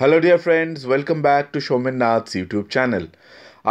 Hello dear friends welcome back to Shomin Nath's YouTube channel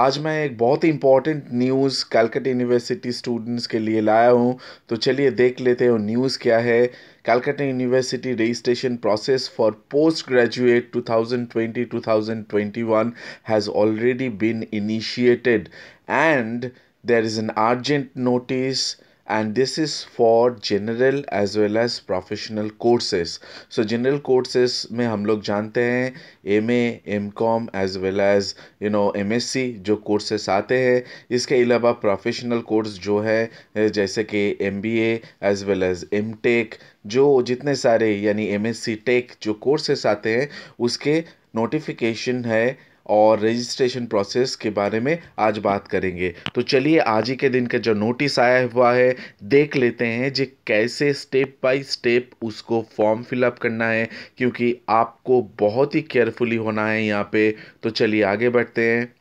आज मैं एक बहुत ही important news Calcutta university students के लिए लाया हूँ तो चलिए देख लेते हैं न्यूज़ क्या है Calcutta university registration process for post graduate 2020-2021 has already been initiated and there is an urgent notice and this is for general as well as professional courses so general courses में हम लोग जानते हैं M M com as well as you know M S C जो courses आते हैं इसके अलावा प्रोफेशनल कोर्स जो है जैसे कि M B as well as M tech जो जितने सारे यानी एम एस सी टेक जो कोर्सेस आते हैं उसके नोटिफिकेशन है और रजिस्ट्रेशन प्रोसेस के बारे में आज बात करेंगे तो चलिए आज ही के दिन का जो नोटिस आया हुआ है देख लेते हैं जी कैसे स्टेप बाय स्टेप उसको फॉर्म फिलअप करना है क्योंकि आपको बहुत ही केयरफुली होना है यहाँ पे तो चलिए आगे बढ़ते हैं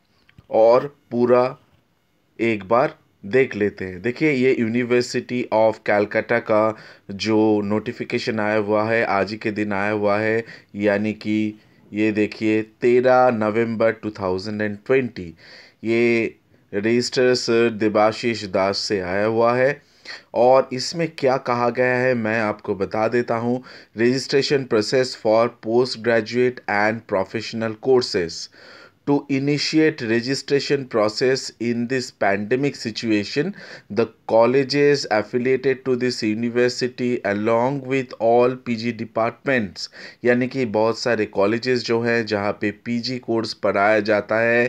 और पूरा एक बार देख लेते हैं देखिए ये यूनिवर्सिटी ऑफ कैलकाटा का जो नोटिफिकेशन आया हुआ है आज ही के दिन आया हुआ है यानी कि ये देखिए तेरह नवंबर 2020 ये रजिस्टर सर देबाशीष दास से आया हुआ है और इसमें क्या कहा गया है मैं आपको बता देता हूँ registration process for post graduate and professional courses to initiate registration process in this pandemic situation the colleges affiliated to this university along with all pg departments यानी कि बहुत सारे colleges जो हैं जहाँ पे pg course पढ़ाया जाता है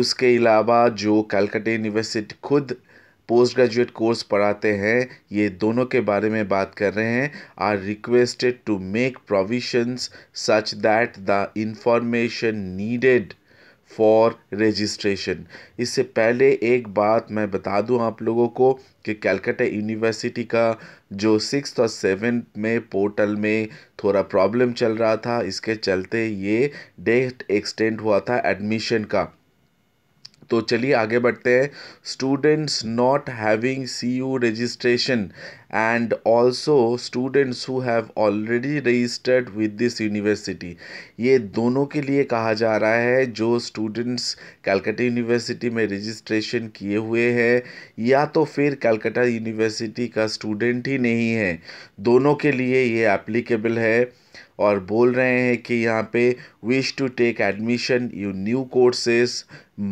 उसके अलावा जो कलकत्ता यूनिवर्सिटी खुद पोस्ट ग्रेजुएट कोर्स पढ़ाते हैं ये दोनों के बारे में बात कर रहे हैं are requested to make provisions such that the information needed for registration इससे पहले एक बात मैं बता दूं आप लोगों को कि कैलकाटा यूनिवर्सिटी का जो सिक्स और सेवन में पोर्टल में थोड़ा प्रॉब्लम चल रहा था इसके चलते ये डेट एक्सटेंड हुआ था एडमिशन का तो चलिए आगे बढ़ते हैं students not having C U registration and also students who have already registered with this university ये दोनों के लिए कहा जा रहा है जो स्टूडेंट्स कैलकटा यूनिवर्सिटी में रजिस्ट्रेशन किए हुए हैं या तो फिर कैलकटा यूनिवर्सिटी का स्टूडेंट ही नहीं है दोनों के लिए ये एप्लीकेबल है और बोल रहे हैं कि यहाँ पे wish to take admission you new courses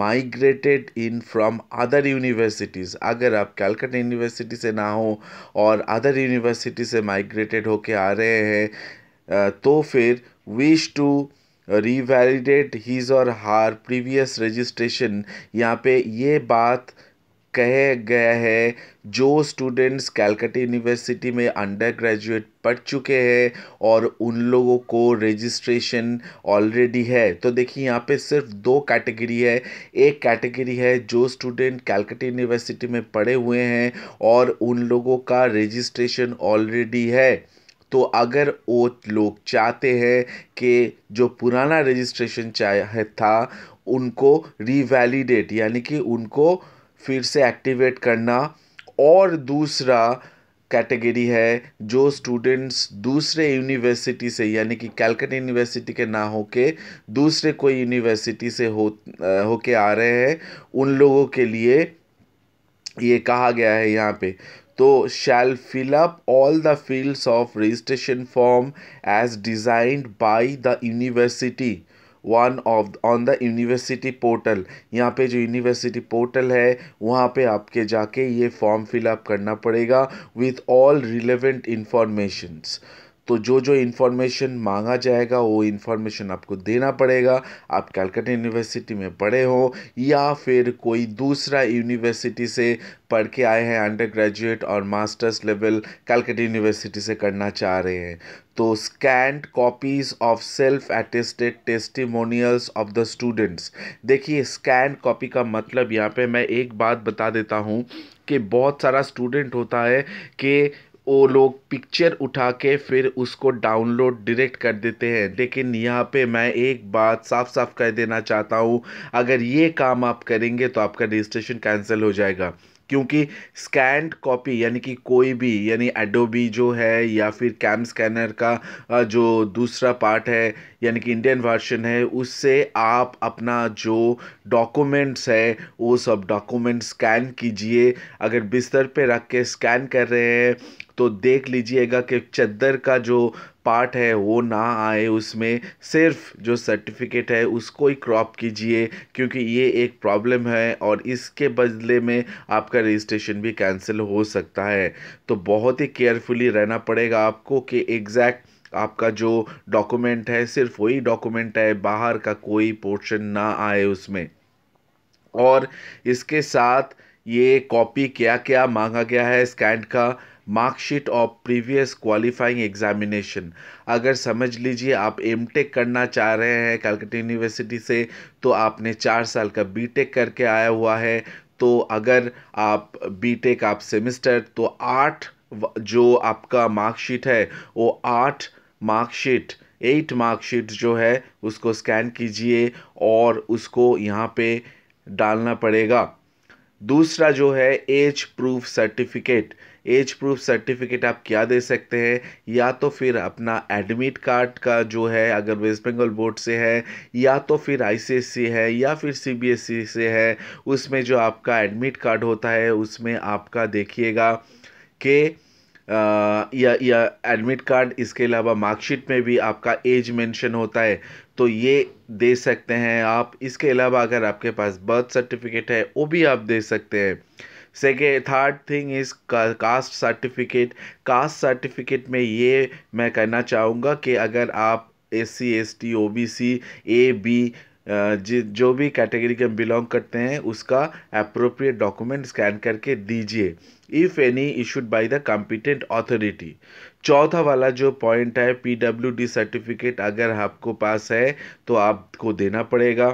migrated in from other universities अगर आप कैलकटा यूनिवर्सिटी से ना हो और अदर यूनिवर्सिटी से माइग्रेटेड होके आ रहे हैं तो फिर विश टू रीवैलिडेट हीज़ और हार प्रीवियस रजिस्ट्रेशन यहाँ पे ये बात कहे गया है जो स्टूडेंट्स कैलकटी यूनिवर्सिटी में अंडर ग्रेजुएट पढ़ चुके हैं और उन लोगों को रजिस्ट्रेशन ऑलरेडी है तो देखिए यहाँ पे सिर्फ दो कैटेगरी है एक कैटेगरी है जो स्टूडेंट कैलकटी यूनिवर्सिटी में पढ़े हुए हैं और उन लोगों का रजिस्ट्रेशन ऑलरेडी है तो अगर वो लोग चाहते हैं कि जो पुराना रजिस्ट्रेशन चाहे था उनको रिवैलिडेट यानी कि उनको फिर से एक्टिवेट करना और दूसरा कैटेगरी है जो स्टूडेंट्स दूसरे यूनिवर्सिटी से यानी कि कैलकटा यूनिवर्सिटी के ना होके दूसरे कोई यूनिवर्सिटी से हो होके आ रहे हैं उन लोगों के लिए ये कहा गया है यहाँ पे तो shall fill up all the fields of registration form as designed by the university one of on the university portal यहाँ पे जो यूनिवर्सिटी पोर्टल है वहाँ पे आपके जाके ये फॉर्म फिलअप करना पड़ेगा विथ ऑल रिलेवेंट इन्फॉर्मेशंस तो जो जो इन्फॉर्मेशन मांगा जाएगा वो इन्फॉर्मेशन आपको देना पड़ेगा आप कैलकटा यूनिवर्सिटी में पढ़े हो या फिर कोई दूसरा यूनिवर्सिटी से पढ़ के आए हैं अंडर ग्रेजुएट और मास्टर्स लेवल कैलकटा यूनिवर्सिटी से करना चाह रहे हैं तो scanned copies of self attested testimonials of the students देखिए स्कैंड कॉपी का मतलब यहाँ पे मैं एक बात बता देता हूँ कि बहुत सारा स्टूडेंट होता है कि वो लोग पिक्चर उठा के फिर उसको डाउनलोड डायरेक्ट कर देते हैं लेकिन यहाँ पे मैं एक बात साफ साफ कर देना चाहता हूँ अगर ये काम आप करेंगे तो आपका रजिस्ट्रेशन कैंसिल हो जाएगा क्योंकि स्कैंड कॉपी यानी कि कोई भी यानी एडोबी जो है या फिर कैम स्कैनर का जो दूसरा पार्ट है यानी कि इंडियन वर्शन है उससे आप अपना जो डॉक्यूमेंट्स है वो सब डॉक्यूमेंट स्कैन कीजिए अगर बिस्तर पे रख के स्कैन कर रहे हैं तो देख लीजिएगा कि चद्दर का जो पार्ट है वो ना आए उसमें सिर्फ जो सर्टिफिकेट है उसको ही क्रॉप कीजिए क्योंकि ये एक प्रॉब्लम है और इसके बदले में आपका रजिस्ट्रेशन भी कैंसिल हो सकता है तो बहुत ही केयरफुली रहना पड़ेगा आपको कि एग्जैक्ट आपका जो डॉक्यूमेंट है सिर्फ वही डॉक्यूमेंट है बाहर का कोई पोर्शन ना आए उसमें और इसके साथ ये कॉपी क्या क्या मांगा गया है स्कैंड का marksheet of previous qualifying examination अगर समझ लीजिए आप एम टेक करना चाह रहे हैं कलकत्ता यूनिवर्सिटी से तो आपने चार साल का बी टेक करके आया हुआ है तो अगर आप बी टेक आप सेमिस्टर तो आठ जो आपका मार्कशीट है वो आठ मार्कशीट एट मार्कशीट जो है उसको स्कैन कीजिए और उसको यहाँ पे डालना पड़ेगा दूसरा जो है age proof certificate age proof certificate आप क्या दे सकते हैं या तो फिर अपना एडमिट कार्ड का जो है अगर वेस्ट बंगाल बोर्ड से है या तो फिर आईसीएससी है या फिर सीबीएसई से है उसमें जो आपका एडमिट कार्ड होता है उसमें आपका देखिएगा कि या या एडमिट कार्ड इसके अलावा मार्कशीट में भी आपका एज मेंशन होता है तो ये दे सकते हैं आप इसके अलावा अगर आपके पास बर्थ सर्टिफिकेट है वो भी आप दे सकते हैं second third thing is caste certificate caste certificate में ये मैं कहना चाहूँगा कि अगर आप S C S T O B C A B जिस जो भी कैटेगरी के बिलोंग करते हैं उसका अप्रोप्रिएट डॉक्यूमेंट स्कैन करके दीजिए if any issued by the competent authority चौथा वाला जो पॉइंट है पीडब्ल्यूडी सर्टिफिकेट अगर आपको पास है तो आपको देना पड़ेगा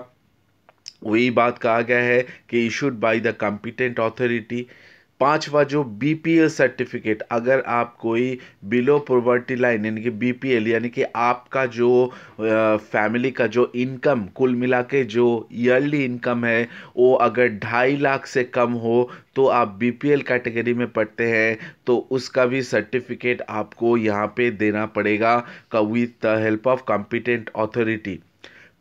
वही बात कहा गया है कि issued by the competent authority पांचवा जो बीपीएल सर्टिफिकेट अगर आप कोई बिलो प्रोवर्टी लाइन यानी कि बीपीएल यानी कि आपका जो फैमिली का जो इनकम कुल मिला के जो ईयरली इनकम है वो अगर ढाई लाख से कम हो तो आप बीपीएल कैटेगरी में पढ़ते हैं तो उसका भी सर्टिफिकेट आपको यहाँ पे देना पड़ेगा का with the help of competent authority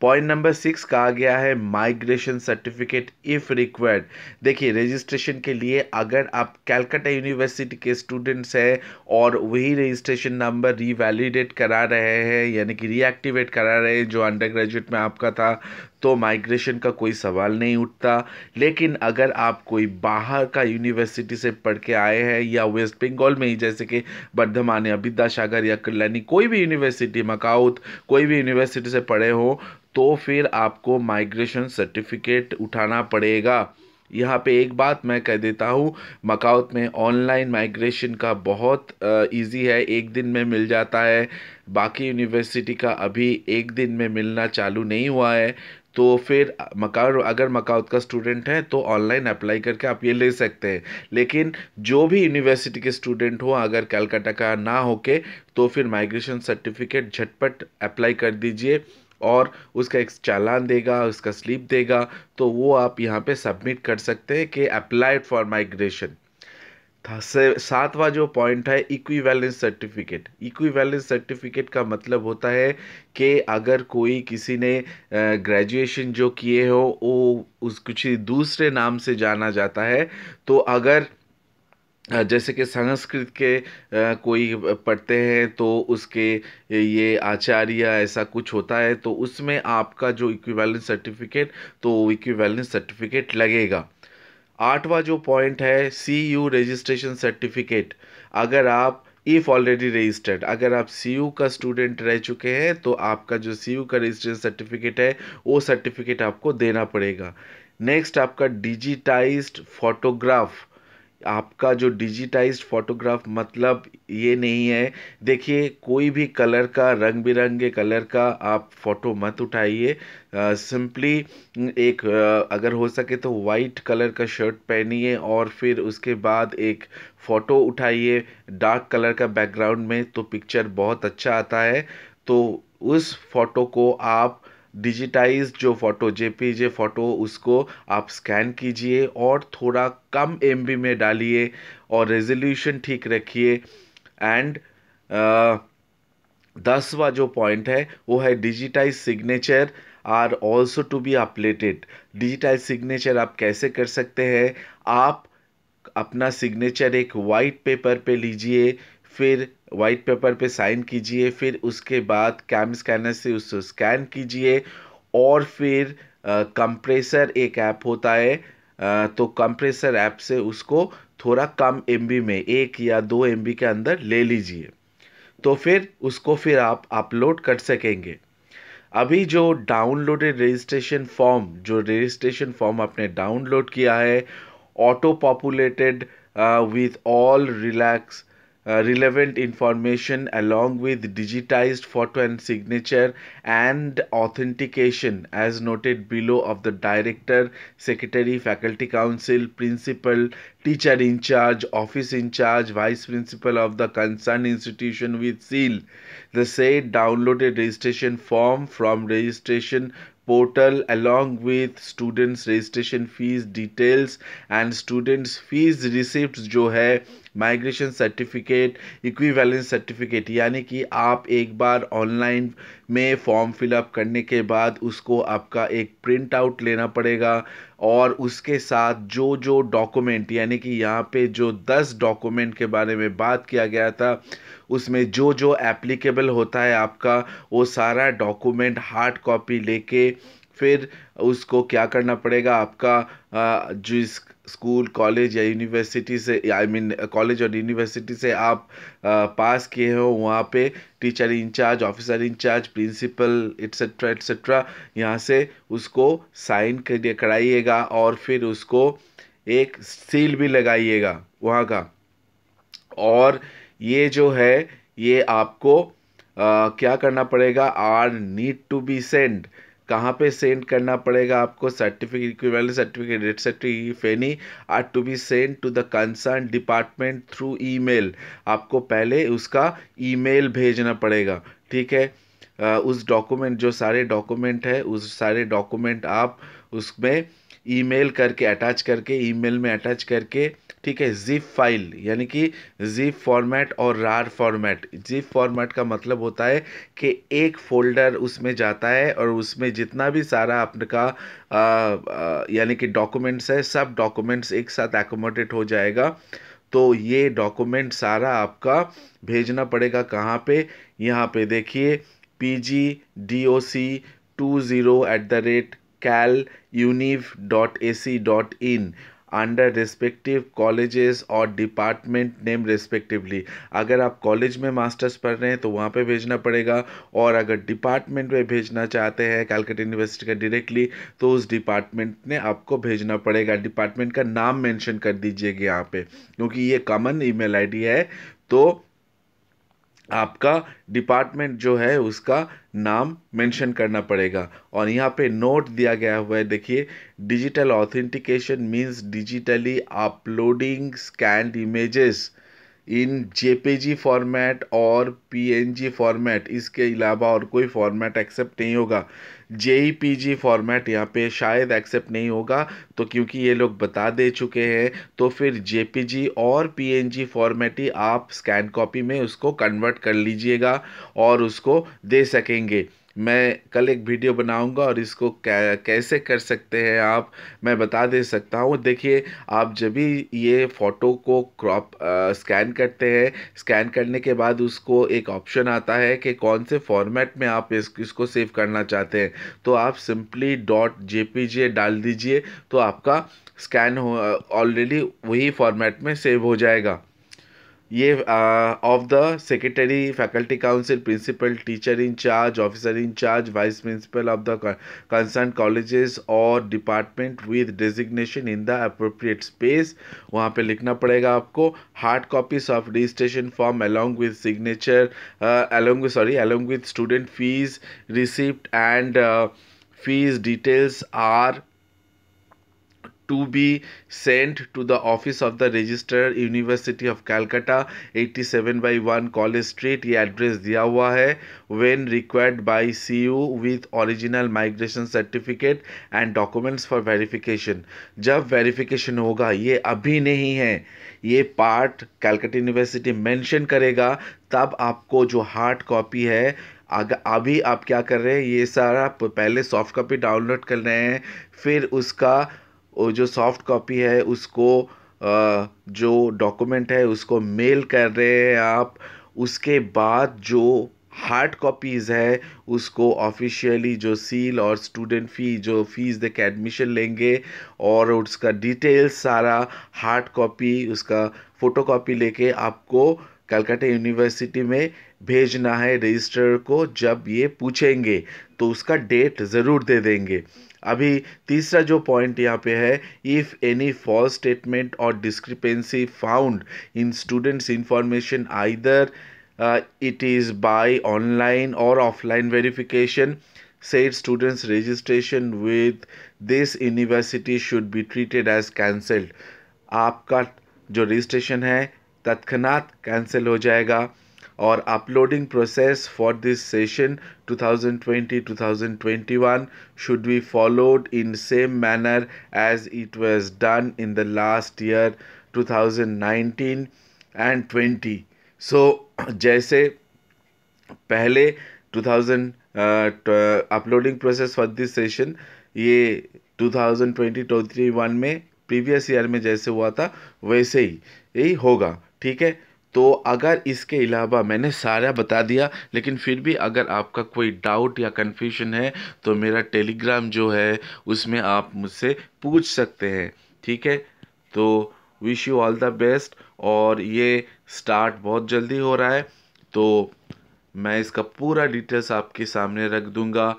point number six कहा गया है माइग्रेशन सर्टिफिकेट इफ़ रिक्वायर्ड देखिए रजिस्ट्रेशन के लिए अगर आप कैलकाटा यूनिवर्सिटी के स्टूडेंट्स हैं और वही रजिस्ट्रेशन नंबर रिवैलिडेट करा रहे हैं यानी कि रीएक्टिवेट करा रहे हैं जो अंडर ग्रेजुएट में आपका था तो माइग्रेशन का कोई सवाल नहीं उठता लेकिन अगर आप कोई बाहर का यूनिवर्सिटी से पढ़ के आए हैं या वेस्ट बंगाल में ही जैसे कि बर्धमान या विद्यासागर या कल्याणी कोई भी यूनिवर्सिटी मकाउत कोई भी यूनिवर्सिटी से पढ़े हो तो फिर आपको माइग्रेशन सर्टिफिकेट उठाना पड़ेगा यहाँ पे एक बात मैं कह देता हूँ मकाउत में ऑनलाइन माइग्रेशन का बहुत इजी है एक दिन में मिल जाता है बाकी यूनिवर्सिटी का अभी एक दिन में मिलना चालू नहीं हुआ है तो फिर मकाओ अगर मकाउत का स्टूडेंट है तो ऑनलाइन अप्लाई करके आप ये ले सकते हैं लेकिन जो भी यूनिवर्सिटी के स्टूडेंट हो अगर कलकत्ता का ना होके तो फिर माइग्रेशन सर्टिफिकेट झटपट अप्लाई कर दीजिए और उसका एक चालान देगा उसका स्लिप देगा तो वो आप यहाँ पे सबमिट कर सकते हैं कि अप्लाइड फॉर माइग्रेशन था सातवां जो पॉइंट है इक्विवेलेंस सर्टिफिकेट इक्विवेलेंस सर्टिफिकेट का मतलब होता है कि अगर कोई किसी ने ग्रेजुएशन जो किए हो वो उस कुछ दूसरे नाम से जाना जाता है तो अगर जैसे कि संस्कृत के कोई पढ़ते हैं तो उसके ये आचार्य ऐसा कुछ होता है तो उसमें आपका जो इक्विवेलेंस सर्टिफिकेट तो इक्विवेलेंस सर्टिफिकेट लगेगा आठवां जो पॉइंट है सी यू रजिस्ट्रेशन सर्टिफिकेट अगर आप इफ़ ऑलरेडी रजिस्टर्ड अगर आप सी यू का स्टूडेंट रह चुके हैं तो आपका जो सी यू का रजिस्ट्रेशन सर्टिफिकेट है वो सर्टिफिकेट आपको देना पड़ेगा नेक्स्ट आपका डिजिटाइज्ड फोटोग्राफ आपका जो डिजिटाइज फोटोग्राफ मतलब ये नहीं है देखिए कोई भी कलर का रंग बिरंगे कलर का आप फ़ोटो मत उठाइए सिंपली एक आ, अगर हो सके तो वाइट कलर का शर्ट पहनिए और फिर उसके बाद एक फ़ोटो उठाइए डार्क कलर का बैकग्राउंड में तो पिक्चर बहुत अच्छा आता है तो उस फोटो को आप डिजिटाइज जो फ़ोटो जे फ़ोटो उसको आप स्कैन कीजिए और थोड़ा कम एम में डालिए और रेजोल्यूशन ठीक रखिए एंड दसवा जो पॉइंट है वो है digitize signature are also to be uploaded digitize signature आप कैसे कर सकते हैं आप अपना सिग्नेचर एक वाइट पेपर पे लीजिए फिर वाइट पेपर पे साइन कीजिए फिर उसके बाद कैम स्कैनर से उसको स्कैन कीजिए और फिर कंप्रेसर एक ऐप होता है तो कंप्रेसर ऐप से उसको थोड़ा कम एम में एक या दो एम के अंदर ले लीजिए तो फिर उसको फिर आप अपलोड कर सकेंगे अभी जो डाउनलोडेड रजिस्ट्रेशन फॉर्म जो रजिस्ट्रेशन फॉर्म आपने डाउनलोड किया है auto populated with all relax Uh, relevant information along with digitized photo and signature and authentication as noted below of the director, secretary, faculty council, principal, teacher in charge, office in charge, vice principal of the concerned institution with seal. The said downloaded registration form from registration portal along with students registration fees details and students fees receipts जो है migration certificate equivalence certificate यानी कि आप एक बार online में form fill up करने के बाद उसको आपका एक प्रिंट आउट लेना पड़ेगा और उसके साथ जो जो डॉक्यूमेंट यानी कि यहाँ पे जो दस डॉक्यूमेंट के बारे में बात किया गया था उसमें जो जो एप्लीकेबल होता है आपका वो सारा डॉक्यूमेंट हार्ड कॉपी लेके फिर उसको क्या करना पड़ेगा आपका जिस स्कूल कॉलेज या यूनिवर्सिटी से आई मीन कॉलेज और यूनिवर्सिटी से आप पास किए हो वहाँ पे teacher incharge officer incharge principal etcetera etcetera यहाँ से उसको साइन कर कराइएगा और फिर उसको एक सील भी लगाइएगा वहाँ का और ये जो है ये आपको आ, क्या करना पड़ेगा are need to be send कहाँ पे सेंड करना पड़ेगा आपको certificate equivalent certificate date certificate if any are to be send to the concern department through email आपको पहले उसका ईमेल भेजना पड़ेगा ठीक है उस डॉक्यूमेंट जो सारे डॉक्यूमेंट है उस सारे डॉक्यूमेंट आप उसमें ईमेल करके अटैच करके ईमेल में अटैच करके ठीक है जीप फाइल यानी कि जीप फॉर्मेट और रार फॉर्मेट जिप फॉर्मेट का मतलब होता है कि एक फोल्डर उसमें जाता है और उसमें जितना भी सारा आपका यानी कि डॉक्यूमेंट्स है सब डॉक्यूमेंट्स एक साथ एकोमोडेट हो जाएगा तो ये डॉक्यूमेंट सारा आपका भेजना पड़ेगा कहाँ पे यहाँ पे देखिए P G D O C two zero at the rate cal univ dot A C dot in under respective colleges और डिपार्टमेंट नेम रिस्पेक्टिवली अगर आप कॉलेज में मास्टर्स पढ़ रहे हैं तो वहाँ पे भेजना पड़ेगा और अगर डिपार्टमेंट में भेजना चाहते हैं कैलकट यूनिवर्सिटी का डायरेक्टली तो उस डिपार्टमेंट ने आपको भेजना पड़ेगा डिपार्टमेंट का नाम मेंशन कर दीजिएगा यहाँ पे क्योंकि ये कॉमन ईमेल आईडी है तो आपका डिपार्टमेंट जो है उसका नाम मेंशन करना पड़ेगा और यहाँ पे नोट दिया गया हुआ है देखिए digital authentication means digitally uploading scanned images in JPG format और पीएनजी फॉर्मेट इसके अलावा और कोई फॉर्मेट एक्सेप्ट नहीं होगा जे फॉर्मेट यहाँ पे शायद एक्सेप्ट नहीं होगा तो क्योंकि ये लोग बता दे चुके हैं तो फिर जे और पी फॉर्मेट ही आप स्कैन कॉपी में उसको कन्वर्ट कर लीजिएगा और उसको दे सकेंगे मैं कल एक वीडियो बनाऊंगा और इसको कैसे कर सकते हैं आप मैं बता दे सकता हूँ देखिए आप जब भी ये फ़ोटो को क्रॉप स्कैन करते हैं स्कैन करने के बाद उसको एक ऑप्शन आता है कि कौन से फॉर्मेट में आप इस, इसको सेव करना चाहते हैं तो आप सिंपली डॉट जे डाल दीजिए तो आपका स्कैन हो ऑलरेडी वही फॉर्मेट में सेव हो जाएगा ये of the secretary faculty council principal teacher incharge officer incharge vice principal of the concern colleges और department with designation in the appropriate space वहाँ पे लिखना पड़ेगा आपको hard copies of registration form along with signature with sorry along with student fees receipt and fees details are to be sent to the office of the register university of Calcutta eighty seven by one college street ये address दिया हुआ है when required by C U with original migration certificate and documents for verification जब verification होगा ये अभी नहीं है ये पार्ट कैलकाटा यूनिवर्सिटी मैंशन करेगा तब आपको जो हार्ड कॉपी है अगर अभी आप क्या कर रहे हैं ये सारा पहले सॉफ्ट कॉपी डाउनलोड कर रहे हैं फिर उसका और जो सॉफ्ट कॉपी है उसको जो डॉक्यूमेंट है उसको मेल कर रहे हैं आप उसके बाद जो हार्ड कॉपीज़ है उसको ऑफिशियली जो सील और स्टूडेंट फ़ी जो फीस देकर एडमिशन लेंगे और उसका डिटेल्स सारा हार्ड कॉपी उसका फ़ोटो लेके आपको कलकत्ता यूनिवर्सिटी में भेजना है रजिस्ट्रर को जब ये पूछेंगे तो उसका डेट ज़रूर दे देंगे अभी तीसरा जो पॉइंट यहाँ पे है इफ़ एनी फॉल्स स्टेटमेंट और discrepancy found in students information either it is by online और offline verification set students registration with this university should be treated as cancelled आपका जो रजिस्ट्रेशन है तत्कनात कैंसिल हो जाएगा or uploading process for this session 2020-2021 should be followed in same manner as it was done in the last year 2019 and twenty so जैसे पहले 2000 uploading process for this session ये 2020-2021 में previous year में जैसे हुआ था वैसे ही यही होगा ठीक है तो अगर इसके अलावा मैंने सारा बता दिया लेकिन फिर भी अगर आपका कोई डाउट या कन्फ्यूजन है तो मेरा टेलीग्राम जो है उसमें आप मुझसे पूछ सकते हैं ठीक है तो wish you all the best और ये स्टार्ट बहुत जल्दी हो रहा है तो मैं इसका पूरा डिटेल्स आपके सामने रख दूंगा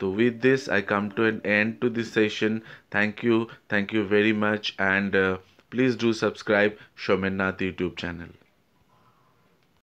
तो with this I come to an end to this session thank you thank you very much and please do subscribe Shomennath YouTube channel